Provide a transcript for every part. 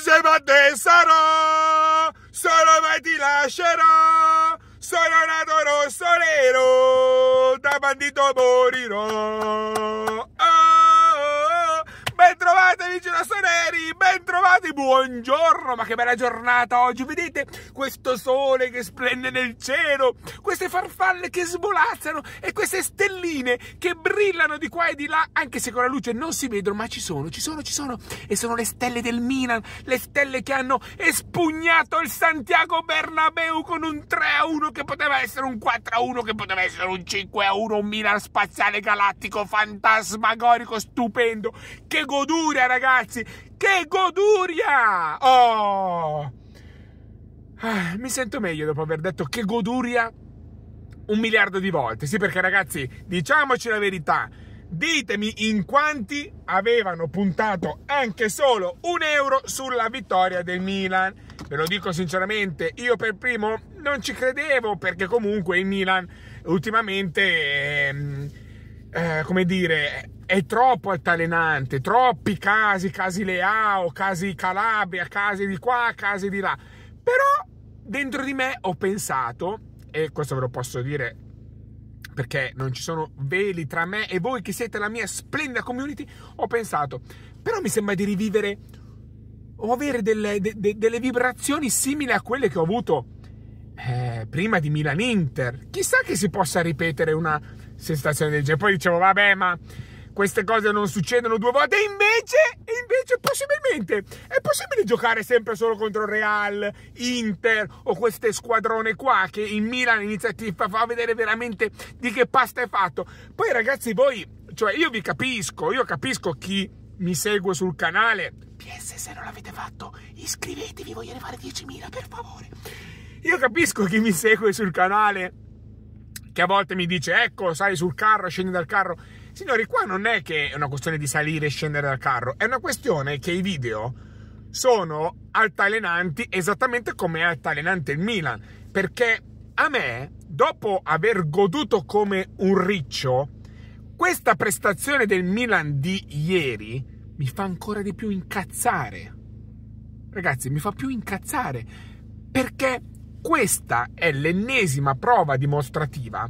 se a te solo mai ti lascerò, sono nato rosso nero, da bandito morirò amici ben trovati, buongiorno, ma che bella giornata oggi, vedete questo sole che splende nel cielo, queste farfalle che svolazzano e queste stelline che brillano di qua e di là, anche se con la luce non si vedono, ma ci sono, ci sono, ci sono, e sono le stelle del Milan, le stelle che hanno espugnato il Santiago Bernabeu con un 3-1 che poteva essere un 4-1, che poteva essere un 5-1, un Milan spaziale galattico, fantasmagorico, stupendo, che goduria ragazzi! ragazzi! Che goduria! Oh! Ah, mi sento meglio dopo aver detto che goduria un miliardo di volte. Sì, perché ragazzi, diciamoci la verità. Ditemi in quanti avevano puntato anche solo un euro sulla vittoria del Milan. Ve lo dico sinceramente, io per primo non ci credevo perché comunque il Milan ultimamente, ehm, eh, come dire, è troppo altalenante, troppi casi, casi Leao, casi Calabria, casi di qua, casi di là. Però dentro di me ho pensato, e questo ve lo posso dire perché non ci sono veli tra me e voi che siete la mia splendida community, ho pensato, però mi sembra di rivivere o avere delle, de, de, delle vibrazioni simili a quelle che ho avuto eh, prima di Milan-Inter. Chissà che si possa ripetere una sensazione del genere. Poi dicevo, vabbè, ma queste cose non succedono due volte. E invece, invece, possibilmente, è possibile giocare sempre solo contro Real, Inter o queste squadrone qua che in Milan inizia a far vedere veramente di che pasta è fatto. Poi ragazzi, voi, cioè io vi capisco, io capisco chi mi segue sul canale. PS, se non l'avete fatto, iscrivetevi, voglio arrivare a 10.000, per favore. Io capisco chi mi segue sul canale che a volte mi dice ecco sali sul carro, scendi dal carro. Signori, qua non è che è una questione di salire e scendere dal carro, è una questione che i video sono altalenanti esattamente come è altalenante il Milan, perché a me, dopo aver goduto come un riccio, questa prestazione del Milan di ieri mi fa ancora di più incazzare. Ragazzi, mi fa più incazzare perché questa è l'ennesima prova dimostrativa.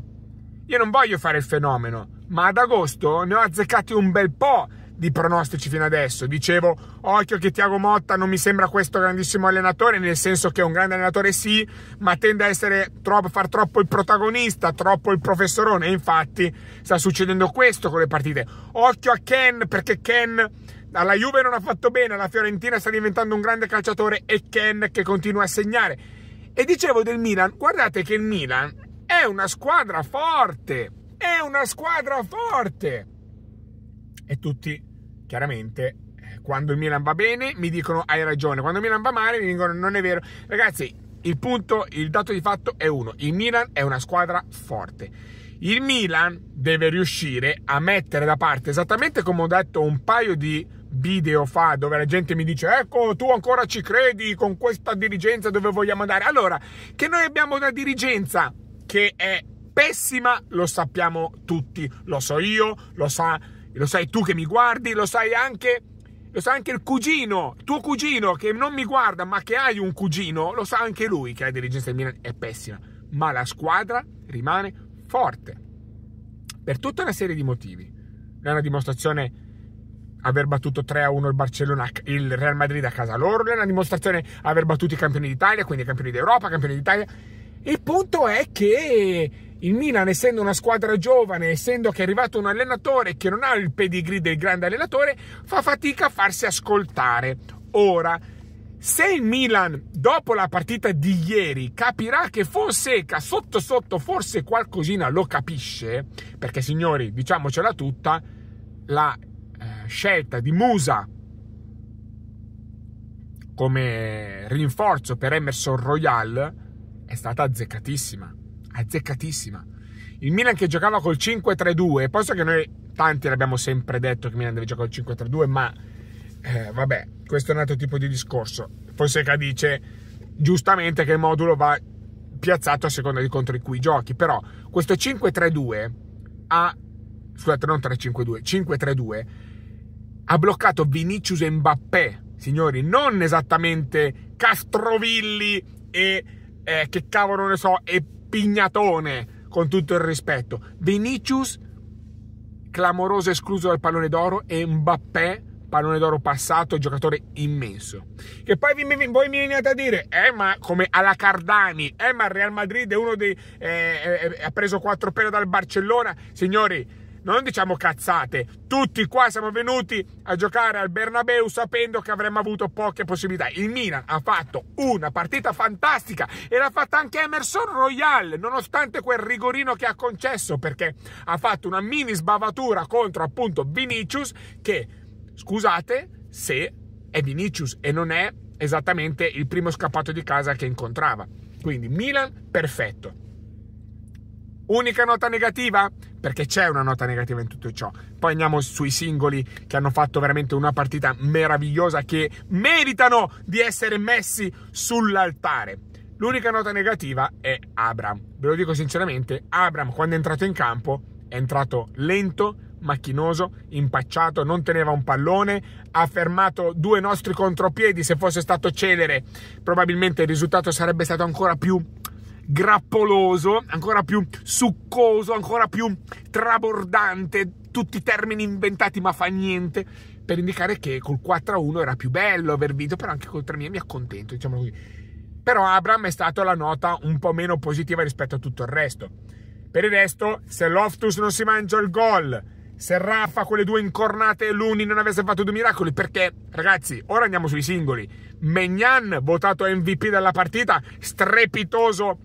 Io non voglio fare il fenomeno, ma ad agosto ne ho azzeccati un bel po' di pronostici fino adesso. Dicevo, occhio che Tiago Motta non mi sembra questo grandissimo allenatore, nel senso che è un grande allenatore sì, ma tende a essere troppo, far troppo il protagonista, troppo il professorone. E infatti sta succedendo questo con le partite. Occhio a Ken, perché Ken alla Juve non ha fatto bene, alla Fiorentina sta diventando un grande calciatore e Ken che continua a segnare e dicevo del Milan, guardate che il Milan è una squadra forte, è una squadra forte. E tutti, chiaramente, eh, quando il Milan va bene mi dicono hai ragione, quando il Milan va male mi dicono non è vero. Ragazzi, il punto, il dato di fatto è uno, il Milan è una squadra forte. Il Milan deve riuscire a mettere da parte, esattamente come ho detto un paio di video fa dove la gente mi dice ecco tu ancora ci credi con questa dirigenza dove vogliamo andare allora che noi abbiamo una dirigenza che è pessima lo sappiamo tutti lo so io lo, sa, lo sai tu che mi guardi lo sai anche lo sa anche il cugino, tuo cugino che non mi guarda ma che hai un cugino, lo sa anche lui che la dirigenza del Milan è pessima, ma la squadra rimane forte per tutta una serie di motivi. È una dimostrazione aver battuto 3-1 a il Barcellona, il Real Madrid a casa loro, è una dimostrazione aver battuto i campioni d'Italia, quindi i campioni d'Europa, campioni d'Italia. Il punto è che il Milan, essendo una squadra giovane, essendo che è arrivato un allenatore che non ha il pedigree del grande allenatore, fa fatica a farsi ascoltare. Ora, se il Milan, dopo la partita di ieri, capirà che Fonseca sotto sotto forse qualcosina lo capisce, perché signori, diciamocela tutta, la scelta di Musa come rinforzo per Emerson Royal è stata azzeccatissima, azzeccatissima. Il Milan che giocava col 5-3-2, posso che noi tanti l'abbiamo sempre detto che Milan deve giocare col 5-3-2, ma eh, vabbè, questo è un altro tipo di discorso. Fonseca dice giustamente che il modulo va piazzato a seconda di contro i cui giochi, però questo 5-3-2 ha scusate non 3-5-2, 5-3-2 ha bloccato Vinicius e Mbappé, signori, non esattamente Castrovilli e eh, che cavolo ne so, e Pignatone, con tutto il rispetto. Vinicius, clamoroso escluso dal pallone d'oro, e Mbappé, pallone d'oro passato, giocatore immenso. Che poi voi mi venite a dire, eh ma come alla Cardani, eh ma il Real Madrid è uno dei... Eh, eh, eh ha preso quattro pere dal Barcellona, signori non diciamo cazzate. Tutti qua siamo venuti a giocare al Bernabeu sapendo che avremmo avuto poche possibilità. Il Milan ha fatto una partita fantastica e l'ha fatta anche Emerson Royal, nonostante quel rigorino che ha concesso, perché ha fatto una mini sbavatura contro appunto Vinicius che, scusate, se è Vinicius e non è esattamente il primo scappato di casa che incontrava. Quindi Milan perfetto. Unica nota negativa? Perché c'è una nota negativa in tutto ciò. Poi andiamo sui singoli che hanno fatto veramente una partita meravigliosa che meritano di essere messi sull'altare. L'unica nota negativa è Abram. Ve lo dico sinceramente, Abram quando è entrato in campo è entrato lento, macchinoso, impacciato, non teneva un pallone, ha fermato due nostri contropiedi, se fosse stato celere probabilmente il risultato sarebbe stato ancora più grappoloso, ancora più succoso, ancora più trabordante, tutti termini inventati ma fa niente, per indicare che col 4 a 1 era più bello aver vinto, però anche col 3 1 mi accontento, diciamo così. Però Abram è stata la nota un po' meno positiva rispetto a tutto il resto. Per il resto, se Loftus non si mangia il gol, se Raffa con le due incornate e l'Uni non avesse fatto due miracoli, perché ragazzi, ora andiamo sui singoli. Megnan, votato MVP della partita, strepitoso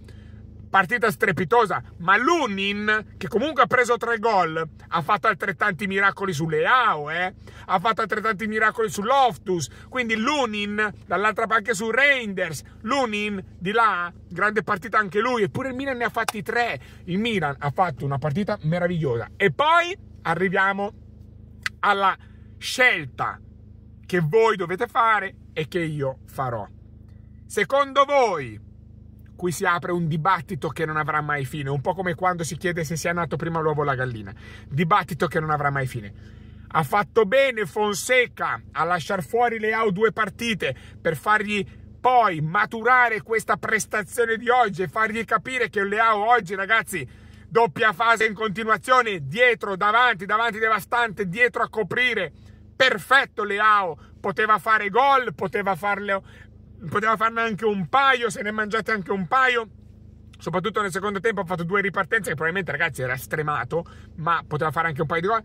partita strepitosa, ma Lunin, che comunque ha preso tre gol, ha fatto altrettanti miracoli su Leao, eh? ha fatto altrettanti miracoli su Loftus, quindi Lunin, dall'altra parte su Reinders, Lunin di là, grande partita anche lui, eppure il Milan ne ha fatti tre, il Milan ha fatto una partita meravigliosa. E poi arriviamo alla scelta che voi dovete fare e che io farò. Secondo voi qui si apre un dibattito che non avrà mai fine, un po' come quando si chiede se sia nato prima l'uovo o la gallina, dibattito che non avrà mai fine. Ha fatto bene Fonseca a lasciar fuori Leao due partite per fargli poi maturare questa prestazione di oggi e fargli capire che Leao oggi, ragazzi, doppia fase in continuazione, dietro, davanti, davanti devastante, dietro a coprire. Perfetto Leao, poteva fare gol, poteva farlo poteva farne anche un paio, se ne è mangiate anche un paio. Soprattutto nel secondo tempo ha fatto due ripartenze che probabilmente ragazzi era stremato, ma poteva fare anche un paio di gol.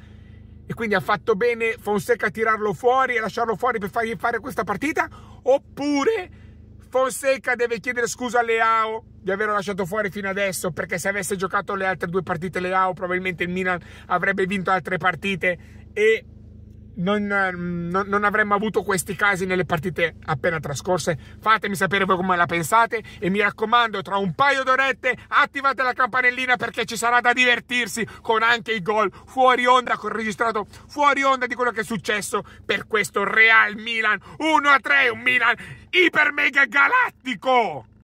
E quindi ha fatto bene Fonseca a tirarlo fuori e lasciarlo fuori per fargli fare questa partita? Oppure Fonseca deve chiedere scusa a Leao di averlo lasciato fuori fino adesso perché se avesse giocato le altre due partite Leao probabilmente il Milan avrebbe vinto altre partite e non, ehm, non, non, avremmo avuto questi casi nelle partite appena trascorse. Fatemi sapere voi come la pensate e mi raccomando, tra un paio d'orette attivate la campanellina perché ci sarà da divertirsi con anche i gol fuori onda, con registrato fuori onda di quello che è successo per questo Real Milan 1-3, un Milan iper mega galattico!